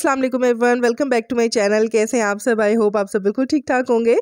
असलम वालेकुम everyone welcome back to my channel कैसे हैं आप सब आई होप आप सब बिल्कुल ठीक ठाक होंगे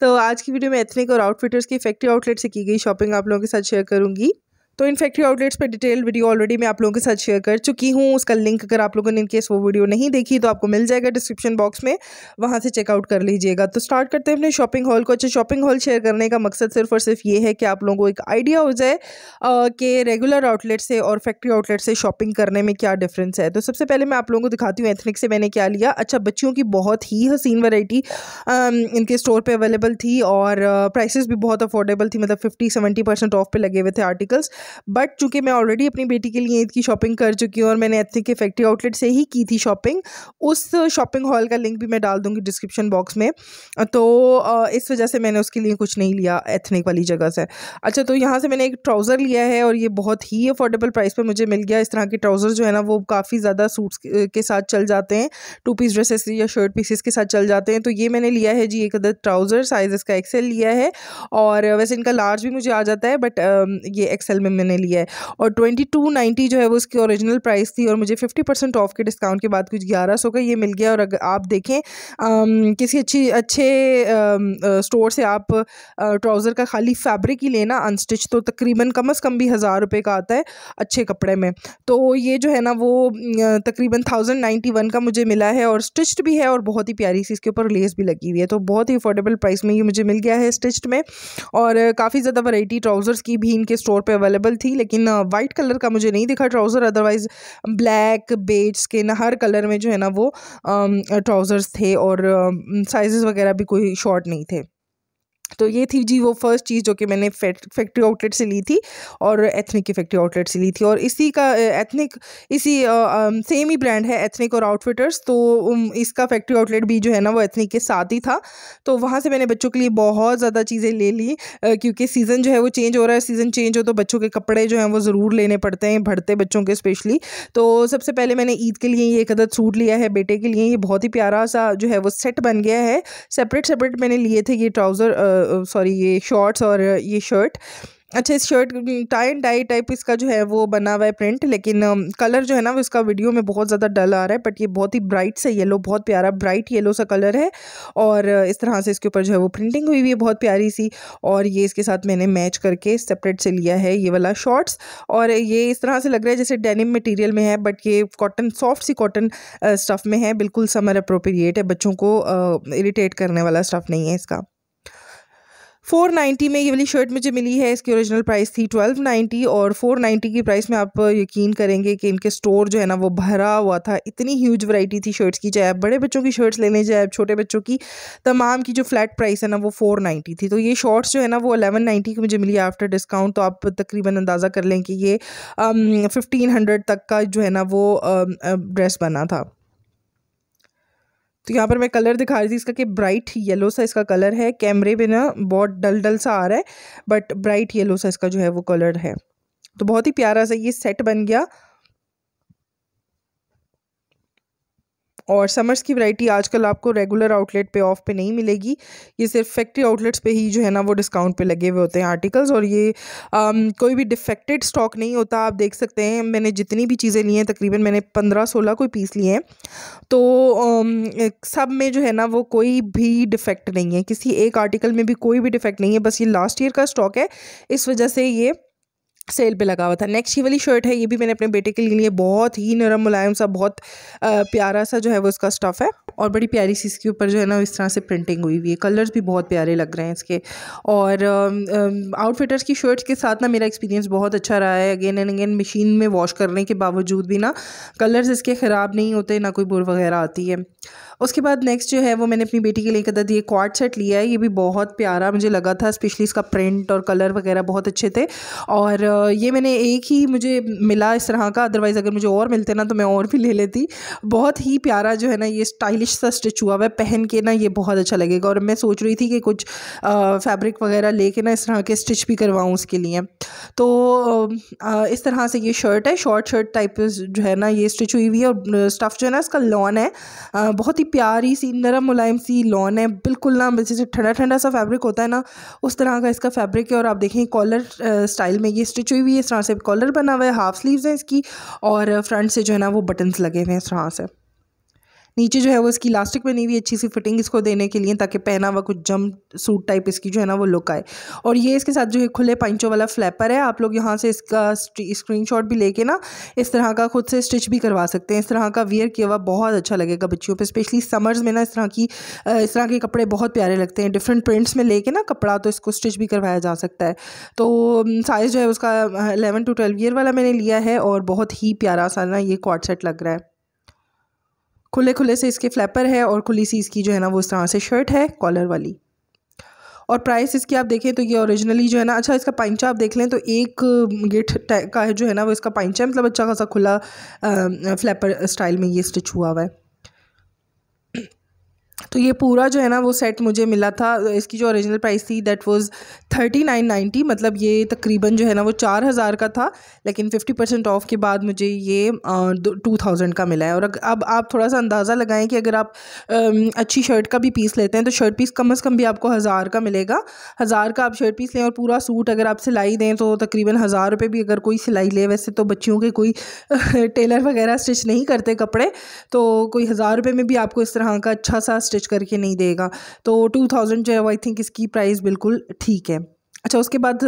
तो आज की वीडियो में एथनिक और आउटफिटर्स की फैक्ट्री आउटलेट से की गई शॉपिंग आप लोगों के साथ शेयर करूंगी तो इन फैक्ट्री आउटलेट्स पर डिटेल वीडियो ऑलरेडी मैं आप लोगों के साथ शेयर कर चुकी हूँ उसका लिंक अगर आप लोगों ने इनके वो वीडियो नहीं देखी तो आपको मिल जाएगा डिस्क्रिप्शन बॉक्स में वहाँ से चेकआउट कर लीजिएगा तो स्टार्ट करते हैं अपने शॉपिंग हॉल को अच्छा शॉपिंग हॉल शेयर करने का मकसद सिर्फ और सिर्फ ये है कि आप लोगों को एक आइडिया हो जाए कि रेगुलर आउटलेट से और फैक्ट्री आउटलेट से शॉपिंग करने में क्या डिफरेंस है तो सबसे पहले मैं आप लोगों को दिखाती हूँ एथनिक से मैंने क्या लिया अच्छा बच्चियों की बहुत ही हसीन वराइटी इनके स्टोर पर अवेलेबल थी और प्राइसेस भी बहुत अफोर्डेबल थी मतलब फिफ्टी सेवेंटी परसेंट ऑफ पे लगे हुए थे आर्टिकल्स बट चूँकि मैं ऑलरेडी अपनी बेटी के लिए ईद की शॉपिंग कर चुकी हूँ और मैंने एथनिक के फैक्ट्री आउटलेट से ही की थी शॉपिंग उस शॉपिंग हॉल का लिंक भी मैं डाल दूँगी डिस्क्रिप्शन बॉक्स में तो इस वजह से मैंने उसके लिए कुछ नहीं लिया एथनिक वाली जगह से अच्छा तो यहाँ से मैंने एक ट्राउज़र लिया है और ये बहुत ही अफोर्डेबल प्राइस पर मुझे मिल गया इस तरह के ट्राउज़र जो है ना वो काफ़ी ज़्यादा सूट्स के साथ चल जाते हैं टू पीस ड्रेसेस या शर्ट पीसेस के साथ चल जाते हैं तो ये मैंने लिया है जी एक अदर ट्राउज़र साइज़ इसका एक्सेल लिया है और वैसे इनका लार्ज भी मुझे आ जाता है बट ये एक्सेल में मैंने लिया है और ट्वेंटी टू नाइन्टी जो है वो इसकी ओरिजिनल प्राइस थी और मुझे फिफ्टी परसेंट ऑफ के डिस्काउंट के बाद कुछ ग्यारह सौ का ये मिल गया और अगर आप देखें आम, किसी अच्छी अच्छे स्टोर से आप ट्राउज़र का खाली फैब्रिक ही लेना अनस्टिच तो तकरीबन कम अज़ कम भी हज़ार रुपये का आता है अच्छे कपड़े में तो ये जो है ना वो तकरीबन थाउजेंड नाइन्टी वन का मुझे मिला है और स्टिच्ड भी है और बहुत ही प्यारी सी इसके ऊपर लेस भी लगी हुई है तो बहुत ही अफोर्डेबल प्राइस में ये मुझे मिल गया है स्टिच्ड में और काफ़ी ज़्यादा वैरायटी ट्राउज़र्स की भी इनके स्टोर पे अवेलेबल अवेलेबल थी लेकिन वाइट कलर का मुझे नहीं दिखा trouser otherwise black beige skin हर कलर में जो है ना वो ट्राउज़र्स थे और साइज़ वगैरह भी कोई शॉर्ट नहीं थे तो ये थी जी वो फर्स्ट चीज़ जो कि मैंने फैक्ट्री आउटलेट से ली थी और एथनिक की फैक्ट्री आउटलेट से ली थी और इसी का एथनिक इसी सेम ही ब्रांड है एथनिक और आउटफिटर्स तो इसका फैक्ट्री आउटलेट भी जो है ना वो एथनिक के साथ ही था तो वहाँ से मैंने बच्चों के लिए बहुत ज़्यादा चीज़ें ले ली क्योंकि सीज़न जो है वो चेंज हो रहा है सीज़न चेंज हो तो बच्चों के कपड़े जो हैं वो ज़रूर लेने पड़ते हैं भरते बच्चों के स्पेशली तो सबसे पहले मैंने ईद के लिए ये एक अदर सूट लिया है बेटे के लिए ये बहुत ही प्यारा सा जो है वो सेट बन गया है सेपरेट सेपरेट मैंने लिए थे ये ट्राउज़र सॉरी ये शॉर्ट्स और ये शर्ट अच्छा इस shirt tie and dye type इसका जो है वो बना हुआ है प्रिंट लेकिन कलर जो है ना वो इसका वीडियो में बहुत ज़्यादा डल आ रहा है बट ये बहुत ही ब्राइट सा येलो बहुत प्यारा ब्राइट येलो सा कलर है और इस तरह से इसके ऊपर जो है वो प्रिंटिंग हुई हुई है बहुत प्यारी सी और ये इसके साथ मैंने मैच करके सेपरेट से लिया है ये वाला शॉर्ट्स और ये इस तरह से लग रहा है जैसे डेनिम मटीरियल में है बट ये कॉटन सॉफ्ट सी कॉटन स्टफ़ में है बिल्कुल समर अप्रोप्रिएट है बच्चों को इरीटेट करने वाला स्टफ़ नहीं है इसका फोर नाइन्टी में ये वाली शर्ट मुझे मिली है इसकी ओरिजिनल प्राइस थी ट्वेल्व नाइन्टी और फोर नाइन्टी की प्राइस में आप यकीन करेंगे कि इनके स्टोर जो है ना वो भरा हुआ था इतनी ह्यूज वैरायटी थी शर्ट्स की चाहे आप बड़े बच्चों की शर्ट्स लेने जाए आप छोटे बच्चों की तमाम की जो फ्लैट प्राइस है ना वो फोर नाइन्टी थी तो ये शॉर्ट्स जो है ना वो अलेवन नाइन्टी की मुझे मिली आफ्टर डिस्काउंट तो आप तकरीबन अंदाज़ा कर लें कि ये फिफ्टीन um, हंड्रेड तक का जो है ना वो ड्रेस um, uh, बना था तो यहाँ पर मैं कलर दिखा रही थी इसका कि ब्राइट येलो सा इसका कलर है कैमरे में ना बहुत डल डल सा आ रहा है बट ब्राइट येलो सा इसका जो है वो कलर है तो बहुत ही प्यारा सा ये सेट बन गया और समर्स की वैरायटी आजकल आपको रेगुलर आउटलेट पे ऑफ पे नहीं मिलेगी ये सिर्फ फैक्ट्री आउटलेट्स पे ही जो है ना वो डिस्काउंट पे लगे हुए होते हैं आर्टिकल्स और ये आम, कोई भी डिफेक्टेड स्टॉक नहीं होता आप देख सकते हैं मैंने जितनी भी चीज़ें ली हैं तकरीबन मैंने पंद्रह सोलह कोई पीस लिए हैं तो आम, सब में जो है ना वो कोई भी डिफेक्ट नहीं है किसी एक आर्टिकल में भी कोई भी डिफेक्ट नहीं है बस ये लास्ट ईयर का स्टॉक है इस वजह से ये सेल पे लगा हुआ था नेक्स्ट ये वाली शर्ट है ये भी मैंने अपने बेटे के लिए बहुत ही नरम मुलायम सा बहुत प्यारा सा जो है वो इसका स्टफ़ है और बड़ी प्यारी सी इसके ऊपर जो है ना इस तरह से प्रिंटिंग हुई हुई है कलर्स भी बहुत प्यारे लग रहे हैं इसके और आउटफिटर्स की शर्ट्स के साथ ना मेरा एक्सपीरियंस बहुत अच्छा रहा है अगेन एंड अगेन मशीन में वॉश करने के बावजूद भी ना कलर्स इसके ख़राब नहीं होते ना कोई बुर वगैरह आती है उसके बाद नेक्स्ट जो है वो मैंने अपनी बेटी के लिए कदर ये क्वाड सेट लिया है ये भी बहुत प्यारा मुझे लगा था स्पेशली इसका प्रिंट और कलर वगैरह बहुत अच्छे थे और ये मैंने एक ही मुझे मिला इस तरह का अदरवाइज़ अगर मुझे और मिलते ना तो मैं और भी ले लेती बहुत ही प्यारा जो है ना ये स्टाइलिश सा स्टिच हुआ हुआ है पहन के ना ये बहुत अच्छा लगेगा और मैं सोच रही थी कि कुछ फैब्रिक वगैरह ले ना इस तरह के स्टिच भी करवाऊँ उसके लिए तो इस तरह से ये शर्ट है शॉर्ट शर्ट टाइप जो है ना ये स्टिच हुई हुई है और स्टफ़ जो है ना इसका लॉन है बहुत ही प्यारी सी नरम मुलायम सी लॉन है बिल्कुल ना जैसे ठंडा ठंडा सा फैब्रिक होता है ना उस तरह का इसका फैब्रिक है और आप देखें कॉलर स्टाइल में ये स्टिच स्टिच हुई हुई है इस तरह से कॉलर बना हुआ है हाफ स्लीव्स है इसकी और फ्रंट से जो है ना वो बटन्स लगे हुए हैं इस तरह से नीचे जो है वो इसकी इलास्टिक बनी हुई अच्छी सी फिटिंग इसको देने के लिए ताकि पहना हुआ कुछ जम सूट टाइप इसकी जो है ना वो लुक आए और ये इसके साथ जो है खुले पंचों वाला फ्लैपर है आप लोग यहाँ से इसका स्क्रीन भी लेके ना इस तरह का खुद से स्टिच भी करवा सकते हैं इस तरह का वियर किया हुआ बहुत अच्छा लगेगा बच्चियों पर स्पेशली समर्स में ना इस तरह की इस तरह के कपड़े बहुत प्यारे लगते हैं डिफरेंट प्रिंट्स में लेके ना कपड़ा तो इसको स्टिच भी करवाया जा सकता है तो साइज़ जो है उसका एलेवन टू ट्वेल्व ईयर वाला मैंने लिया है और बहुत ही प्यारा सा ना ये क्वाड सेट लग रहा है खुले खुले से इसके फ्लैपर है और खुली सी इसकी जो है ना वो इस तरह से शर्ट है कॉलर वाली और प्राइस इसकी आप देखें तो ये ओरिजिनली जो है ना अच्छा इसका पाइंचा आप देख लें तो एक गेट का है जो है ना वो इसका पाइंचा मतलब अच्छा खासा खुला फ्लैपर स्टाइल में ये स्टिच हुआ हुआ है तो ये पूरा जो है ना वो सेट मुझे मिला था इसकी जो ओरिजिनल प्राइस थी that was thirty nine ninety मतलब ये तकरीबन जो है ना वो चार हज़ार का था लेकिन फिफ्टी परसेंट ऑफ के बाद मुझे ये टू थाउजेंड का मिला है और अब आप थोड़ा सा अंदाज़ा लगाएं कि अगर आप अच्छी शर्ट का भी पीस लेते हैं तो शर्ट पीस कम अज़ कम भी आपको हज़ार का मिलेगा हज़ार का आप शर्ट पीस लें और पूरा सूट अगर आप सिलाई दें तो तकरीबन हज़ार रुपये भी अगर कोई सिलाई ले वैसे तो बच्चियों के कोई टेलर वगैरह स्टिच नहीं करते कपड़े तो कोई हज़ार रुपये में भी आपको इस तरह का अच्छा सा स्टिच करके नहीं देगा तो टू थाउजेंड जो है वो आई थिंक इसकी प्राइस बिल्कुल ठीक है अच्छा उसके बाद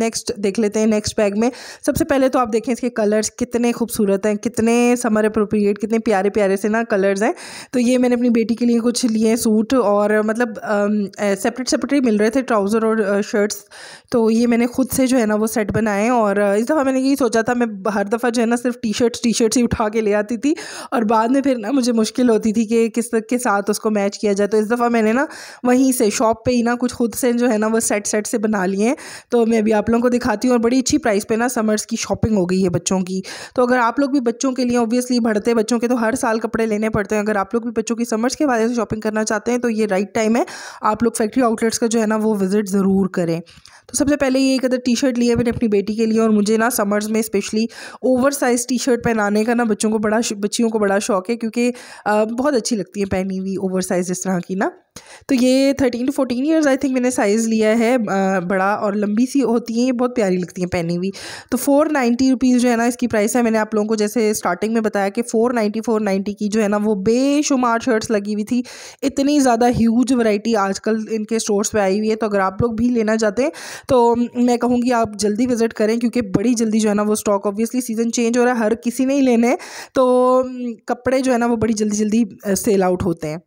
नेक्स्ट देख लेते हैं नेक्स्ट बैग में सबसे पहले तो आप देखें इसके कलर्स कितने खूबसूरत हैं कितने समर अप्रोप्रिएट कितने प्यारे प्यारे से ना कलर्स हैं तो ये मैंने अपनी बेटी के लिए कुछ लिए सूट और मतलब सेपरेट सेपरेट ही मिल रहे थे ट्राउज़र और शर्ट्स तो ये मैंने खुद से जो है ना वो सेट बनाए और इस दफ़ा मैंने यही सोचा था मैं हर दफ़ा जो है ना सिर्फ टी शर्ट्स टी शर्ट्स ही उठा के ले आती थी और बाद में फिर ना मुझे मुश्किल होती थी कि किस के साथ उसको मैच किया जाए तो इस दफ़ा मैंने ना वहीं से शॉप पर ही ना कुछ खुद से जो है ना वो सेट सेट से बना लिए हैं तो मैं अभी आप लोगों को दिखाती हूँ और बड़ी अच्छी प्राइस पे ना समर्स की शॉपिंग हो गई है बच्चों की तो अगर आप लोग भी बच्चों के लिए ऑब्वियसली बढ़ते बच्चों के तो हर साल कपड़े लेने पड़ते हैं अगर आप लोग भी बच्चों की समर्स के बारे से शॉपिंग करना चाहते हैं तो ये राइट टाइम है आप लोग फैक्ट्री आउटलेट्स का जो है ना वो विजिट ज़रूर करें तो सबसे पहले ये एक अदर टी शर्ट लिया मैंने अपनी बेटी के लिए और मुझे ना समर्स में specially over size T shirt पहनाने का ना बच्चों को बड़ा बच्चियों को बड़ा शौक है क्योंकि बहुत अच्छी लगती है पहनी हुई ओवर साइज़ इस तरह की ना तो ये thirteen to fourteen years I think मैंने साइज़ लिया है बड़ा और लंबी सी होती है ये बहुत प्यारी लगती है पहनी हुई तो फोर नाइन्टी रुपीज़ जो है ना इसकी प्राइस है मैंने आप लोगों को जैसे स्टार्टिंग में बताया कि फ़ोर नाइन्टी फोर नाइन्टी की जो है ना वो बेशुमार शर्ट्स लगी हुई थी इतनी ज़्यादा ह्यूज वराइटी आजकल इनके स्टोर्स पर आई हुई है तो अगर आप लोग भी लेना चाहते हैं तो मैं कहूँगी आप जल्दी विज़िट करें क्योंकि बड़ी जल्दी जो है ना वो स्टॉक ऑब्वियसली सीज़न चेंज हो रहा है हर किसी ने ही लेने हैं तो कपड़े जो है ना वो बड़ी जल्दी जल्दी सेल आउट होते हैं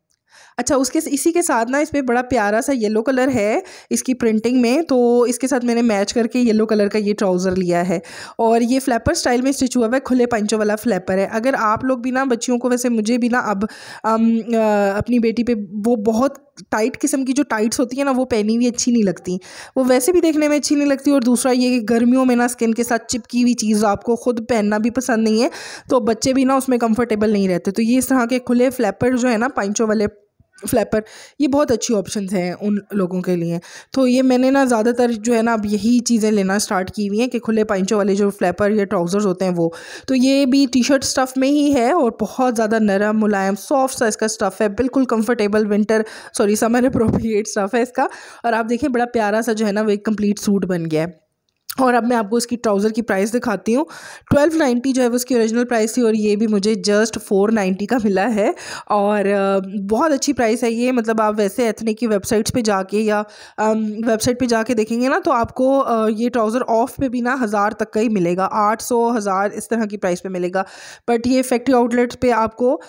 अच्छा उसके इसी के साथ ना इस पर बड़ा प्यारा सा येलो कलर है इसकी प्रिंटिंग में तो इसके साथ मैंने मैच करके येलो कलर का ये ट्राउज़र लिया है और ये फ्लैपर स्टाइल में स्टिच हुआ हुआ है खुले पंचों वाला फ्लैपर है अगर आप लोग भी ना बच्चियों को वैसे मुझे भी ना अब अम, आ, अपनी बेटी पे वो बहुत टाइट किस्म की जो टाइट्स होती है ना वो पहनी हुई अच्छी नहीं लगती वो वैसे भी देखने में अच्छी नहीं लगती और दूसरा ये कि गर्मियों में ना स्किन के साथ चिपकी हुई चीज़ आपको खुद पहनना भी पसंद नहीं है तो बच्चे भी ना उसमें कंफर्टेबल नहीं रहते तो ये इस तरह के खुले फ्लैपर जो है ना पंचों वाले फ्लैपर ये बहुत अच्छी ऑप्शन हैं उन लोगों के लिए तो ये मैंने ना ज़्यादातर जो है ना अब यही चीज़ें लेना स्टार्ट की हुई हैं कि खुले पैंचों वाले जो फ्लैपर या ट्राउज़र्स होते हैं वो तो ये भी टी शर्ट स्टफ़ में ही है और बहुत ज़्यादा नरम मुलायम सॉफ्ट सा इसका स्टफ़ है बिल्कुल comfortable winter sorry summer appropriate stuff है इसका और आप देखें बड़ा प्यारा सा जो है ना वो एक कम्प्लीट सूट बन गया है और अब मैं आपको इसकी ट्राउज़र की प्राइस दिखाती हूँ ट्वेल्व नाइन्टी जो है वो उसकी ओरिजिनल प्राइस थी और ये भी मुझे जस्ट फोर नाइन्टी का मिला है और बहुत अच्छी प्राइस है ये मतलब आप वैसे एथनिक की वेबसाइट्स पे जाके या वेबसाइट पे जाके देखेंगे ना तो आपको ये ट्राउज़र ऑफ पे भी ना हज़ार तक का ही मिलेगा आठ सौ हज़ार इस तरह की प्राइस पर मिलेगा बट ये फैक्ट्री आउटलेट्स पर आपको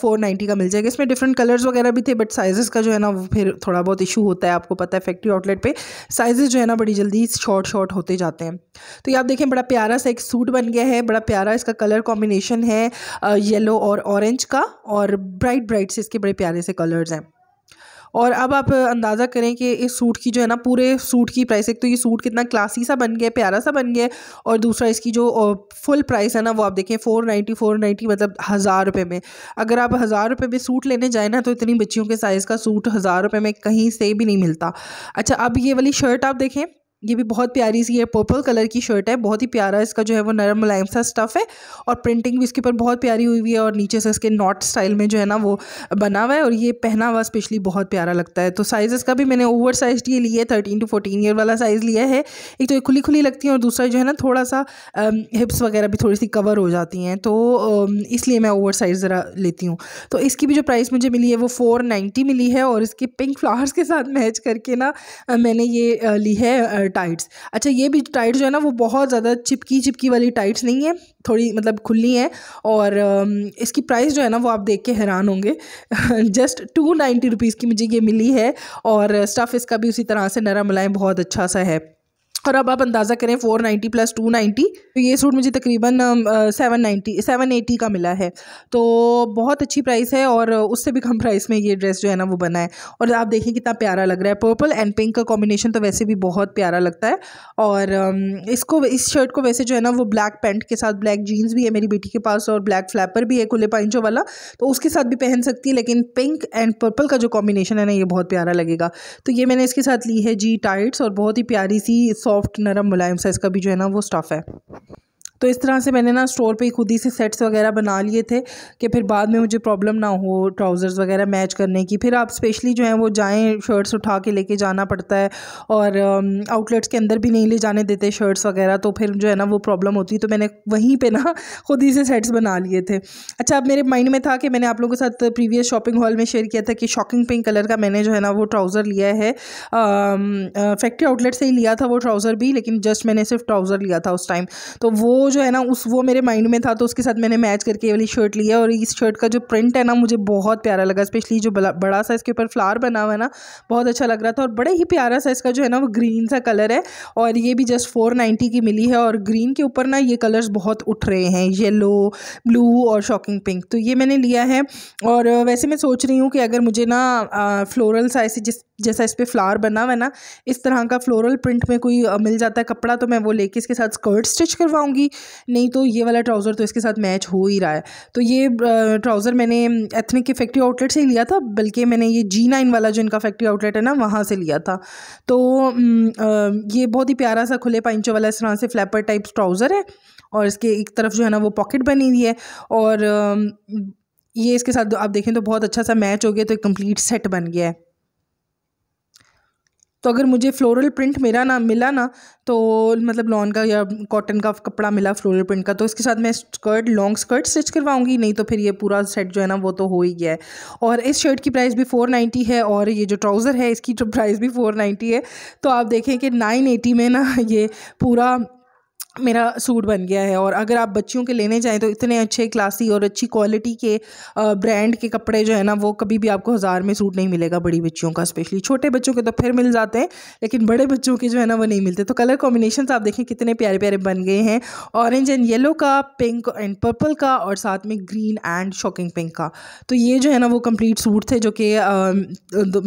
फोर नाइन्टी का मिल जाएगा इसमें डिफरेंट कलर्स वगैरह भी थे बट साइज़ का जो है ना फिर थोड़ा बहुत इशू होता है आपको पता है फैक्ट्री आउटलेट पर साइज़ जो है ना बड़ी जल्दी शॉर्ट शॉर्ट होते जाते हैं तो ये आप देखें बड़ा प्यारा सा एक सूट बन गया है बड़ा प्यारा इसका कलर कॉम्बिनेशन है येलो और ऑरेंज का और ब्राइट ब्राइट से इसके बड़े प्यारे से कलर्स हैं और अब आप अंदाज़ा करें कि इस सूट की जो है ना पूरे सूट की प्राइस एक तो ये सूट कितना क्लासी सा बन गया प्यारा सा बन गया और दूसरा इसकी जो फुल प्राइस है ना वो आप देखें फोर नाइन्टी फोर नाइन्टी मतलब हज़ार रुपये में अगर आप हज़ार रुपये में सूट लेने जाए ना तो इतनी बच्चियों के साइज़ का सूट हज़ार रुपये में कहीं से भी नहीं मिलता अच्छा अब ये वाली शर्ट आप देखें ये भी बहुत प्यारी सी है पर्पल कलर की शर्ट है बहुत ही प्यारा इसका जो है वो नरम मुलायम सा स्टफ़ है और प्रिंटिंग भी इसके ऊपर बहुत प्यारी हुई हुई है और नीचे से इसके नॉट स्टाइल में जो है ना वो बना हुआ है और ये पहना हुआ स्पेशली बहुत प्यारा लगता है तो साइज़ का भी मैंने ओवर साइज ये लिया है थर्टीन टू फोर्टीन ईयर वाला साइज़ लिया है एक तो ये खुली खुली लगती है और दूसरा जो है ना थोड़ा सा हिप्स वगैरह भी थोड़ी सी कवर हो जाती हैं तो इसलिए मैं ओवर साइज़ ज़रा लेती हूँ तो इसकी भी जो प्राइस मुझे मिली है वो फोर मिली है और इसके पिंक फ्लावर्स के साथ मैच करके ना मैंने ये ली है टाइट्स अच्छा ये भी टाइट्स जो है ना वो बहुत ज़्यादा चिपकी चिपकी वाली टाइट्स नहीं है थोड़ी मतलब खुली हैं और इसकी प्राइस जो है ना वो आप देख के हैरान होंगे जस्ट टू नाइन्टी रुपीज़ की मुझे ये मिली है और स्टफ़ इसका भी उसी तरह से नरम मुलायम बहुत अच्छा सा है और अब आप अंदाज़ा करें four ninety plus two ninety तो ये सूट मुझे तकरीबन सेवन नाइन्टी सेवन एटी का मिला है तो बहुत अच्छी प्राइस है और उससे भी कम प्राइस में ये ड्रेस जो है ना वो बना है और आप देखें कितना प्यारा लग रहा है पर्पल एंड पिंक का कॉम्बिनेशन तो वैसे भी बहुत प्यारा लगता है और इसको इस शर्ट को वैसे जो है ना वो ब्लैक पेंट के साथ ब्लैक जीन्स भी है मेरी बेटी के पास और ब्लैक फ्लैपर भी है खुले पाइंचों वाला तो उसके साथ भी पहन सकती है लेकिन पिंक एंड पर्पल का जो कॉम्बिनेशन है ना ये बहुत प्यारा लगेगा तो ये मैंने इसके साथ ली है जी टाइट्स और बहुत ही प्यारी सी सॉ सॉफ्ट नरम मुलायम सा इसका भी जो है ना वो स्टफ़ है तो इस तरह से मैंने ना स्टोर पे ही खुद ही से सेट्स वगैरह बना लिए थे कि फिर बाद में मुझे प्रॉब्लम ना हो ट्राउज़र्स वगैरह मैच करने की फिर आप स्पेशली जो है वो जाएँ शर्ट्स उठा के लेके जाना पड़ता है और आउटलेट्स um, के अंदर भी नहीं ले जाने देते शर्ट्स वगैरह तो फिर जो है ना वो प्रॉब्लम होती तो मैंने वहीं पर ना खुद ही से सेट्स बना लिए थे अच्छा अब मेरे माइंड में था कि मैंने आप लोगों के साथ प्रीवियस शॉपिंग हॉल में शेयर किया था कि शॉकिंग पिंक कलर का मैंने जो है ना वो ट्राउज़र लिया है फैक्ट्री um, आउटलेट uh, से ही लिया था वो ट्राउज़र भी लेकिन जस्ट मैंने सिर्फ ट्राउज़र लिया था उस टाइम तो वो जो है ना उस वो मेरे माइंड में था तो उसके साथ मैंने मैच करके ये वाली शर्ट लिया और इस शर्ट का जो प्रिंट है ना मुझे बहुत प्यारा लगा स्पेशली जो बड़ा सा इसके ऊपर फ्लावर बना हुआ है ना बहुत अच्छा लग रहा था और बड़े ही प्यारा सा इसका जो है ना वो ग्रीन सा कलर है और ये भी जस्ट फोर नाइन्टी की मिली है और ग्रीन के ऊपर ना ये कलर्स बहुत उठ रहे हैं येलो ब्लू और शॉकिंग पिंक तो ये मैंने लिया है और वैसे मैं सोच रही हूँ कि अगर मुझे ना फ्लोरल सा ऐसे जिस जैसा इस पर फ्लावर बना हुआ है ना इस तरह का फ्लोरल प्रिंट में कोई मिल जाता है कपड़ा तो मैं वो लेके इसके साथ स्कर्ट स्टिच करवाऊंगी नहीं तो ये वाला ट्राउज़र तो इसके साथ मैच हो ही रहा है तो ये ट्राउज़र मैंने एथनिक के फैक्ट्री आउटलेट से ही लिया था बल्कि मैंने ये जी नाइन वाला जो इनका फैक्ट्री आउटलेट है ना वहाँ से लिया था तो ये बहुत ही प्यारा सा खुले पाइंचों वाला इस तरह से फ्लैपर टाइप ट्राउज़र है और इसके एक तरफ जो है ना वो पॉकेट बनी हुई है और ये इसके साथ आप देखें तो बहुत अच्छा सा मैच हो गया तो एक कम्प्लीट सेट बन गया है तो अगर मुझे फ्लोरल प्रिंट मेरा ना मिला ना तो मतलब लॉन का या कॉटन का कपड़ा मिला फ्लोरल प्रिंट का तो इसके साथ मैं स्कर्ट लॉन्ग स्कर्ट स्टिच करवाऊंगी नहीं तो फिर ये पूरा सेट जो है ना वो तो हो ही गया है और इस शर्ट की प्राइस भी फ़ोर नाइन्टी है और ये जो ट्राउज़र है इसकी प्राइस भी फ़ोर नाइन्टी है तो आप देखें कि नाइन एटी में ना ये पूरा मेरा सूट बन गया है और अगर आप बच्चियों के लेने जाएँ तो इतने अच्छे क्लासी और अच्छी क्वालिटी के ब्रांड के कपड़े जो है ना वो कभी भी आपको हज़ार में सूट नहीं मिलेगा बड़ी बच्चियों का स्पेशली छोटे बच्चों के तो फिर मिल जाते हैं लेकिन बड़े बच्चों के जो है ना वो नहीं मिलते तो कलर कॉम्बिनेशन आप देखें कितने प्यारे प्यारे बन गए हैं ऑरेंज एंड येलो का पिंक एंड पर्पल का और साथ में ग्रीन एंड शॉकिंग पिंक का तो ये जो है ना वो कम्प्लीट सूट थे जो कि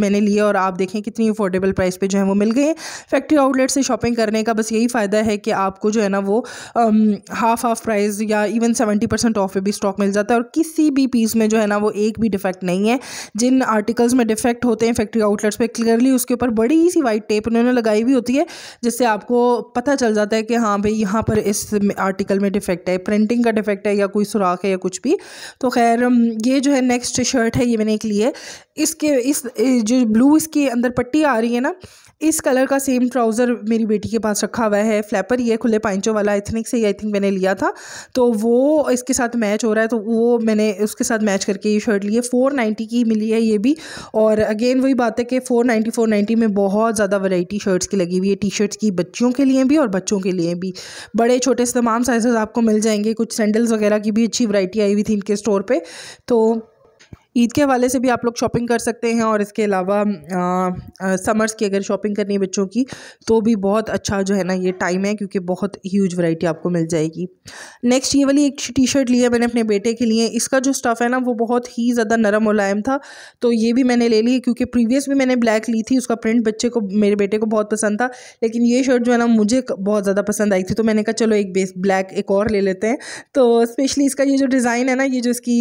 मैंने लिए और आप देखें कितनी अफोर्डेबल प्राइस पर जो है वो मिल गए फैक्ट्री आउटलेट से शॉपिंग करने का बस यही फ़ायदा है कि आपको जो है ना ना वो हाफ हाफ प्राइस या इवन सेवेंटी परसेंट ऑफ पे भी स्टॉक मिल जाता है और किसी भी पीस में जो है ना वो एक भी डिफेक्ट नहीं है जिन आर्टिकल्स में डिफेक्ट होते हैं फैक्ट्री आउटलेट्स पर क्लियरली उसके ऊपर बड़ी सी वाइट टेप उन्होंने लगाई हुई होती है जिससे आपको पता चल जाता है कि हाँ भाई यहाँ पर इस आर्टिकल में डिफेक्ट है प्रिंटिंग का डिफेक्ट है या कोई सुराख है या कुछ भी तो खैर um, ये जो है नेक्स्ट शर्ट है ये मैंने एक लिए है इसके इस जो ब्लू इसके अंदर पट्टी आ रही है ना इस कलर का सेम ट्राउज़र मेरी बेटी के पास रखा हुआ है फ्लैपर ये खुले पाँच जो वाला एथनिक से आई थिंक मैंने लिया था तो वो इसके साथ मैच हो रहा है तो वो मैंने उसके साथ मैच करके ये शर्ट ली है फ़ोर नाइन्टी की मिली है ये भी और अगेन वही बात है कि फ़ोर नाइन्टी फोर नाइन्टी में बहुत ज़्यादा वैरायटी शर्ट्स की लगी हुई है टी शर्ट्स की बच्चियों के लिए भी और बच्चों के लिए भी बड़े छोटे से तमाम साइज़ आपको मिल जाएंगे कुछ सैंडल्स वगैरह की भी अच्छी वैरायटी आई हुई थी इनके स्टोर पर तो ईद के हवाले से भी आप लोग शॉपिंग कर सकते हैं और इसके अलावा समर्स की अगर शॉपिंग करनी है बच्चों की तो भी बहुत अच्छा जो है ना ये टाइम है क्योंकि बहुत ह्यूज वैरायटी आपको मिल जाएगी नेक्स्ट ये वाली एक टी शर्ट ली है मैंने अपने बेटे के लिए इसका जो स्टफ़ है ना वो बहुत ही ज़्यादा नरम मुलायम था तो ये भी मैंने ले ली क्योंकि प्रीवियस भी मैंने ब्लैक ली थी उसका प्रिंट बच्चे को मेरे बेटे को बहुत पसंद था लेकिन ये शर्ट जो है ना मुझे बहुत ज़्यादा पसंद आई थी तो मैंने कहा चलो एक बेस ब्लैक एक और ले लेते हैं तो स्पेशली इसका ये जो डिज़ाइन है ना ये जो इसकी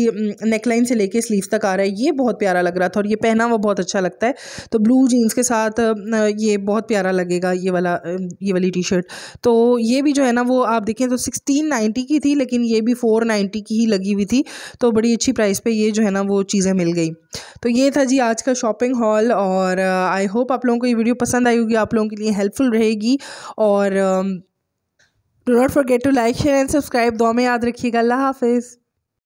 नेकलाइन से लेके स्लीव तक आ रहा है ये बहुत प्यारा लग रहा था और ये पहना हुआ बहुत अच्छा लगता है तो ब्लू जीन्स के साथ ये बहुत प्यारा लगेगा ये वाला ये वाली टी शर्ट तो ये भी जो है ना वो आप देखें तो सिक्सटीन नाइन्टी की थी लेकिन ये भी फोर नाइन्टी की ही लगी हुई थी तो बड़ी अच्छी प्राइस पर ये जो है ना वो चीज़ें मिल गई तो ये था जी आज का शॉपिंग हॉल और आई होप आप लोगों को ये वीडियो पसंद आई होगी आप लोगों के लिए हेल्पफुल रहेगी और do not forget to like share and subscribe दो में याद रखिएगा अल्लाह हाफिज़